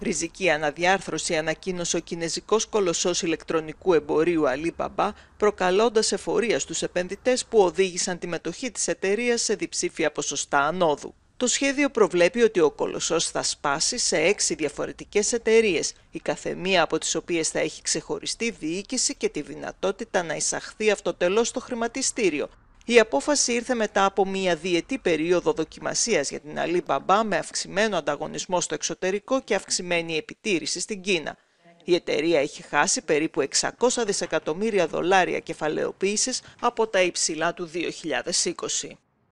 Ριζική αναδιάρθρωση ανακοίνωσε ο κινέζικος κολοσσός ηλεκτρονικού εμπορίου Alibaba, προκαλώντας εφορία στους επενδυτές που οδήγησαν τη μετοχή της εταιρείας σε διψήφια ποσοστά ανόδου. Το σχέδιο προβλέπει ότι ο κολοσσός θα σπάσει σε έξι διαφορετικές εταιρείες, η καθεμία από τις οποίες θα έχει ξεχωριστή διοίκηση και τη δυνατότητα να εισαχθεί αυτοτελώς στο χρηματιστήριο, η απόφαση ήρθε μετά από μια διετή περίοδο δοκιμασίας για την Alibaba με αυξημένο ανταγωνισμό στο εξωτερικό και αυξημένη επιτήρηση στην Κίνα. Η εταιρεία έχει χάσει περίπου 600 δισεκατομμύρια δολάρια κεφαλαιοποίησης από τα υψηλά του 2020.